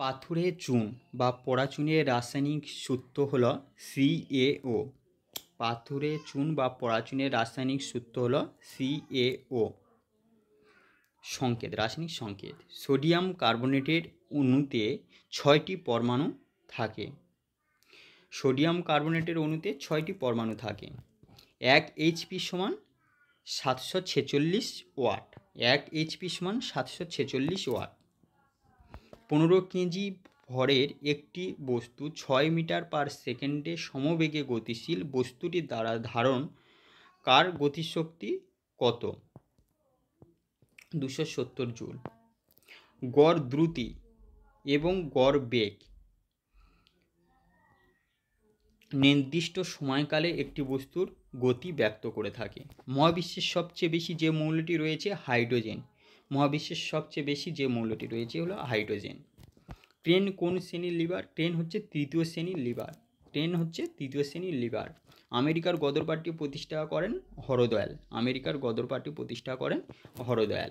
পাথুরে চুন বা পরাচুনের রাসায়নিক সূত্র হল সিএও পাথুরে চুন বা পরাচুনের রাসায়নিক সূত্র হল সিএও সংকেত রাসায়নিক সংকেত সোডিয়াম কার্বোনেটের অণুতে ছয়টি পরমাণু থাকে সোডিয়াম কার্বোনেটের অণুতে ছয়টি পরমাণু থাকে এক এইচপি সমান সাতশো ছেচল্লিশ ওয়াট এক এইচপি সমান সাতশো ছেচল্লিশ ওয়াট পনেরো কেজি ভরের একটি বস্তু ছয় মিটার পার সেকেন্ডে সমবেগে গতিশীল বস্তুটির দ্বারা ধারণ কার গতিশক্তি কত দুশো সত্তর জুল গড় দ্রুতি এবং গড় বেগ নির্দিষ্ট সময়কালে একটি বস্তুর গতি ব্যক্ত করে থাকে মহাবিশ্বের সবচেয়ে বেশি যে মৌলটি রয়েছে হাইড্রোজেন মহাবিশ্বের সবচেয়ে বেশি যে মৌলটি রয়েছে হলো হাইড্রোজেন ট্রেন কোন শ্রেণীর লিভার ট্রেন হচ্ছে তৃতীয় শ্রেণীর লিভার ট্রেন হচ্ছে তৃতীয় শ্রেণীর লিভার আমেরিকার গদর পার্টি প্রতিষ্ঠা করেন হরদয়াল আমেরিকার গদর পার্টি প্রতিষ্ঠা করেন হরদয়াল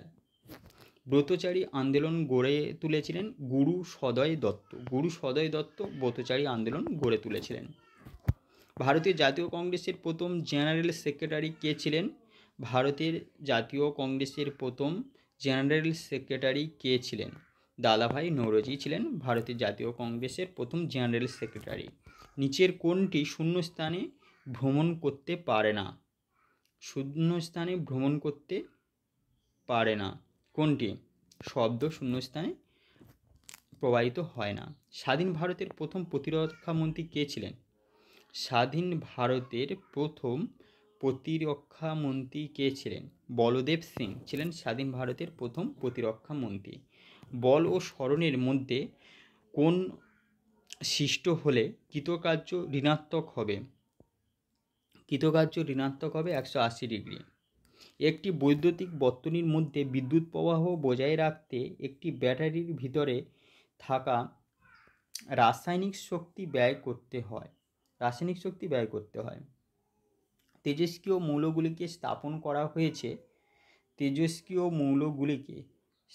ব্রতচারী আন্দোলন গড়ে তুলেছিলেন গুরু সদয় দত্ত গুরু সদয় দত্ত ব্রতচারী আন্দোলন গড়ে তুলেছিলেন ভারতীয় জাতীয় কংগ্রেসের প্রথম জেনারেল সেক্রেটারি কে ছিলেন ভারতের জাতীয় কংগ্রেসের প্রথম জেনারেল সেক্রেটারি কে ছিলেন দাদাভাই নৌরজি ছিলেন ভারতের জাতীয় কংগ্রেসের প্রথম জেনারেল সেক্রেটারি নিচের কোনটি শূন্যস্থানে ভ্রমণ করতে পারে না শূন্যস্থানে ভ্রমণ করতে পারে না কোনটি শব্দ শূন্যস্থানে প্রবাহিত হয় না স্বাধীন ভারতের প্রথম প্রতিরক্ষামন্ত্রী কে ছিলেন স্বাধীন ভারতের প্রথম প্রতিরক্ষা মন্ত্রী কে ছিলেন বলদেব সিং ছিলেন স্বাধীন ভারতের প্রথম প্রতিরক্ষা মন্ত্রী বল ও স্মরণের মধ্যে কোন সৃষ্ট হলে কৃতকার্য ঋণাত্মক হবে কৃতকার্য ঋণাত্মক হবে একশো আশি ডিগ্রি একটি বৈদ্যুতিক বর্তনীর মধ্যে বিদ্যুৎ প্রবাহ বজায় রাখতে একটি ব্যাটারির ভিতরে থাকা রাসায়নিক শক্তি ব্যয় করতে হয় রাসায়নিক শক্তি ব্যয় করতে হয় তেজস্ক্রিয় মৌলগুলিকে স্থাপন করা হয়েছে তেজস্ক্রিয় মৌলগুলিকে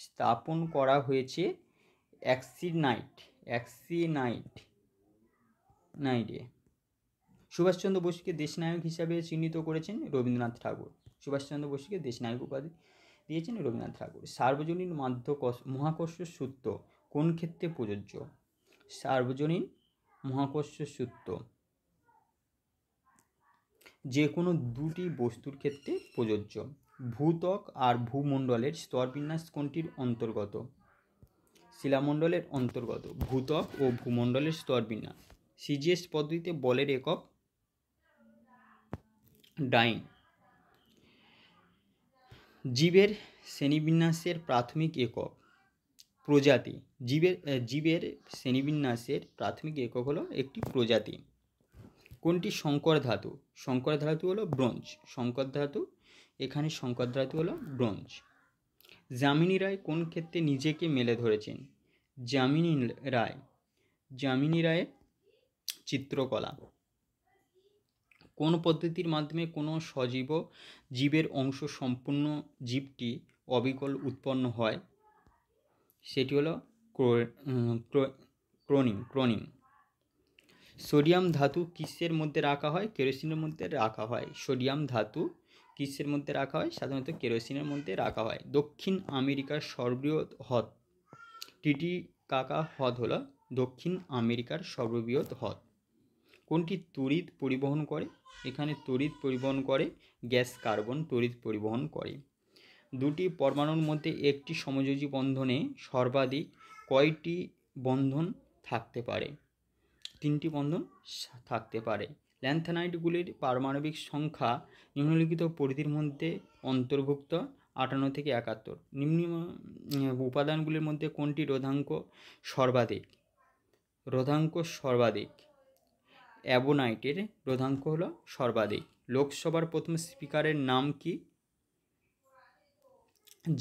স্থাপন করা হয়েছে অ্যাক্সিনাইট অ্যাক্সিনাইট নাইটে সুভাষচন্দ্র বসুকে দেশনায়ক হিসাবে চিহ্নিত করেছেন রবীন্দ্রনাথ ঠাকুর সুভাষচন্দ্র বসুকে দেশনায়ক উপাধি দিয়েছেন রবীন্দ্রনাথ ঠাকুর সার্বজনীন মাধ্যকর্ষ মহাকর্ষ সূত্র কোন ক্ষেত্রে প্রযোজ্য সার্বজনীন মহাকর্ষ সূত্র যে কোনো দুটি বস্তুর ক্ষেত্রে প্রযোজ্য ভূত্বক আর ভূমণ্ডলের স্তরবিন্যাস কোনটির অন্তর্গত শিলামণ্ডলের অন্তর্গত ভূত্বক ও ভূমণ্ডলের স্তরবিন্যাস সিজিএস পদ্ধতিতে বলের একক ডাইন জীবের শ্রেণীবিন্যাসের প্রাথমিক একক প্রজাতি জীবের জীবের শ্রেণীবিন্যাসের প্রাথমিক একক হলো একটি প্রজাতি কোনটি শঙ্কর ধাতু শঙ্কর ধাতু হলো ব্রোঞ্জ শঙ্কর ধাতু এখানে শঙ্কর ধাতু হলো ব্রোঞ্জ যামিনী রায় কোন ক্ষেত্রে নিজেকে মেলে ধরেছেন যামিনী রায় যামিনী রায়ের চিত্রকলা কোন পদ্ধতির মাধ্যমে কোনো সজীব জীবের অংশ সম্পূর্ণ জীবটি অবিকল উৎপন্ন হয় সেটি হলো ক্রোনিং ক্রোনিং সোডিয়াম ধাতু কিসের মধ্যে রাখা হয় কেরোসিনের মধ্যে রাখা হয় সোডিয়াম ধাতু কিসের মধ্যে রাখা হয় সাধারণত কেরোসিনের মধ্যে রাখা হয় দক্ষিণ আমেরিকার সর্ববৃহৎ হ্রদ টিটি কাকা হ্রদ হল দক্ষিণ আমেরিকার সর্ববৃহৎ হ্রদ কোনটি তড়িৎ পরিবহন করে এখানে তড়িৎ পরিবহন করে গ্যাস কার্বন তড়িৎ পরিবহন করে দুটি পরমাণুর মধ্যে একটি সমযোজী বন্ধনে সর্বাধিক কয়টি বন্ধন থাকতে পারে তিনটি বন্ধন থাকতে পারে ল্যান্থানাইটগুলির পারমাণবিক সংখ্যা নিম্নলিখিত পরিধির মধ্যে অন্তর্ভুক্ত আটান্ন থেকে একাত্তর নিম্ন উপাদানগুলির মধ্যে কোনটি রোধাঙ্ক সর্বাধিক রোধাঙ্ক সর্বাধিক অ্যাবোনাইটের রোধাঙ্ক হল সর্বাধিক লোকসভার প্রথম স্পিকারের নাম কি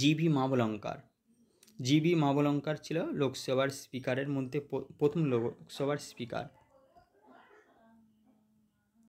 জিভি মাবলঙ্কার জিবি মাবলঙ্কার ছিল লোকসভার স্পিকারের মধ্যে প্রথম লোকসভার স্পিকার